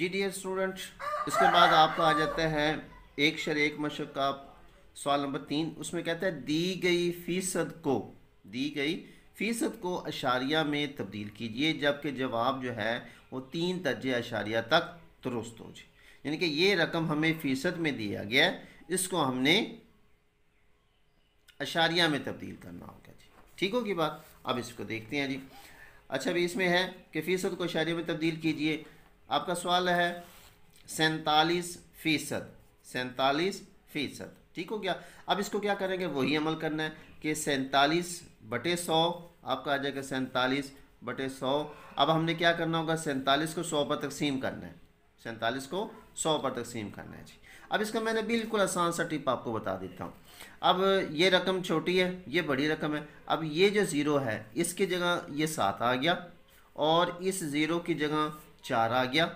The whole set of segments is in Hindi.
जी डी स्टूडेंट इसके बाद आपका आ जाता है एक शर एक मशक का सवाल नंबर तीन उसमें कहता है दी गई फीसद को दी गई फीसद को अशारिया में तब्दील कीजिए जबकि जवाब जो है वो तीन दर्जे अशारिया तक दुरुस्त हो जाए यानी कि ये रकम हमें फ़ीसद में दिया गया इसको हमने अशारिया में तब्दील करना होगा जी ठीक होगी बात अब इसको देखते हैं जी अच्छा भी इसमें है कि फ़ीसद को अशारिया में तब्दील कीजिए आपका सवाल है सैंतालीस फ़ीसद सैंतालीस फ़ीसद ठीक हो गया अब इसको क्या करेंगे वही अमल करना है कि सैंतालीस बटे सौ आपका आ जाएगा सैंतालीस बटे सौ अब हमने क्या करना होगा सैंतालीस को सौ पर तकसीम करना है सैंतालीस को सौ पर तकसीम करना है जी अब इसका मैंने बिल्कुल आसान सा टिप आपको बता देता हूँ अब ये रकम छोटी है ये बड़ी रकम है अब ये जो ज़ीरो है इसकी जगह ये सात आ गया और इस ज़ीरो की जगह चार आ गया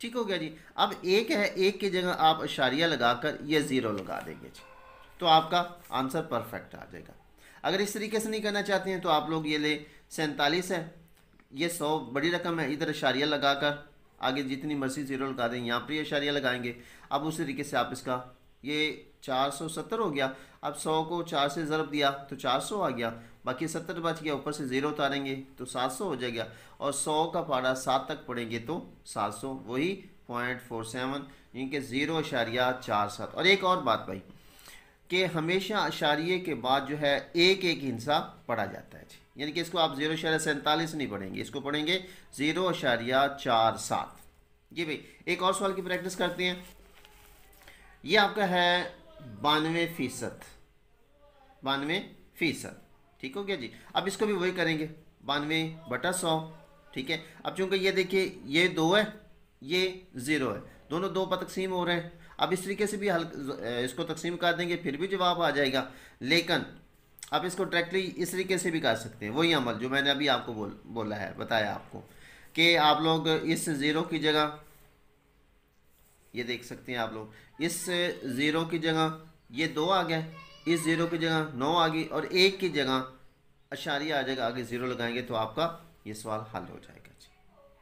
ठीक हो गया जी अब एक है एक की जगह आप इशारिया लगाकर ये ज़ीरो लगा देंगे जी तो आपका आंसर परफेक्ट आ जाएगा अगर इस तरीके से नहीं करना चाहते हैं तो आप लोग ये ले सैंतालीस है ये सौ बड़ी रकम है इधर इशारिया लगाकर आगे जितनी मर्जी ज़ीरो लगा दें यहाँ पर ये इशारिया लगाएंगे अब उस तरीके से आप इसका ये चार सौ सत्तर हो गया अब सौ को चार से ज़रब दिया तो चार सौ आ गया बाकी सत्तर बच गया ऊपर से ज़ीरो उतारेंगे तो सात सौ हो जाएगा और सौ का पारा सात तक पड़ेंगे तो सात सौ वही पॉइंट फोर सेवन इनके ज़ीरो अशारिया चार सात और एक और बात भाई कि हमेशा अशारिये के बाद जो है एक एक हिंसा पढ़ा जाता है जी यानी कि इसको आप जीरो अशारिया सैंतालीस नहीं पढ़ेंगे इसको पढ़ेंगे ज़ीरो अशारिया चार सात जी भाई एक और सवाल की प्रैक्टिस करते हैं ये आपका है बानवे फीसद बानवे फीसद ठीक हो गया जी अब इसको भी वही करेंगे बानवे बटा सौ ठीक है अब चूंकि ये देखिए ये दो है ये ज़ीरो है दोनों दो पर तकसीम हो रहे हैं अब इस तरीके से भी हल इसको तकसीम कर देंगे फिर भी जवाब आ जाएगा लेकिन आप इसको डायरेक्टली इस तरीके से भी कर सकते हैं वही अमल जो मैंने अभी आपको बोल बोला है बताया आपको कि आप लोग इस ज़ीरो की जगह ये देख सकते हैं आप लोग इस ज़ीरो की जगह ये दो आ गया इस ज़ीरो की जगह नौ आ गई और एक की जगह अशारिया आ जाएगा आगे ज़ीरो लगाएंगे तो आपका ये सवाल हल हो जाएगा जी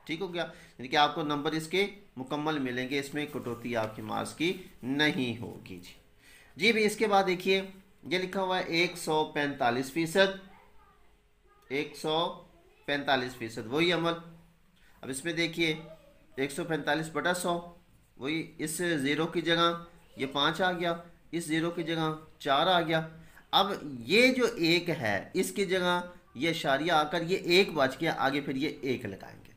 ठीक हो गया यानी कि आपको नंबर इसके मुकम्मल मिलेंगे इसमें कटौती आपके मार्क्स की नहीं होगी जी जी भी इसके बाद देखिए ये लिखा हुआ है एक सौ पैंतालीस फीसद एक सौ पैंतालीस फीसद वही अमल अब इसमें देखिए एक सौ पैंतालीस बटा सौ वही इस ज़ीरो की जगह ये पाँच आ गया इस ज़ीरो की जगह चार आ गया अब ये जो एक है इसकी जगह ये शारिया आकर ये एक बच गया आगे फिर ये एक लगाएंगे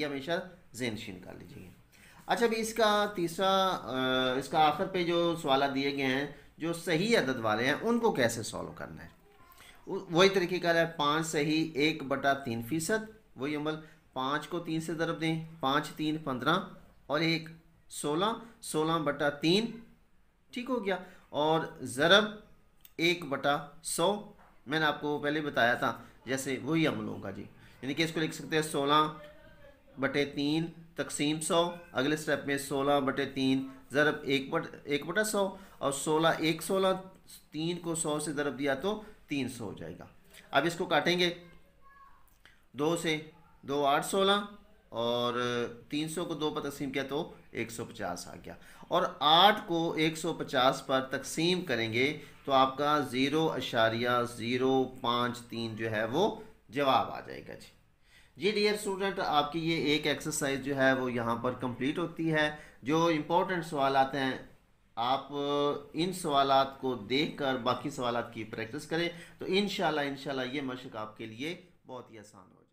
ये हमेशा शीन कर लीजिए अच्छा अभी इसका तीसरा इसका आखिर पे जो सवाल दिए गए हैं जो सही अदद वाले हैं उनको कैसे सॉल्व करना है वही तरीके का है पाँच सही एक बटा तीन फ़ीसद वही अमल पाँच को तीन से ज़रब दें पाँच तीन पंद्रह और एक सोलह सोलह बटा तीन ठीक हो गया और ज़रब एक बटा सौ मैंने आपको पहले बताया था जैसे वही हम लोगों का जी यानी कि इसको लिख सकते हैं सोलह बटे तीन तकसीम सौ अगले स्टेप में सोलह बटे तीन ज़रब एक बट एक बटा सौ और सोलह एक सोलह तीन को सौ से ज़रब दिया तो तीन सौ हो जाएगा अब इसको काटेंगे दो से दो आठ सोलह और तीन सौ को दो पर तकसीम किया तो 150 आ गया और 8 को 150 पर तकसीम करेंगे तो आपका ज़ीरो अशारिया ज़ीरो पाँच तीन जो है वो जवाब आ जाएगा जी जी डियर स्टूडेंट आपकी ये एक एक्सरसाइज जो है वो यहाँ पर कंप्लीट होती है जो इम्पोर्टेंट सवाल आते हैं आप इन सवाल को देख कर बाकी सवाल की प्रैक्टिस करें तो इन शाला ये मशक आपके लिए बहुत ही आसान हो